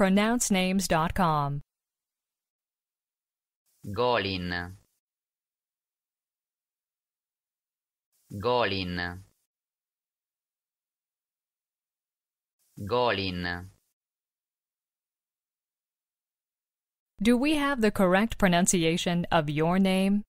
pronouncenames.com. Golin Golin Golin Do we have the correct pronunciation of your name?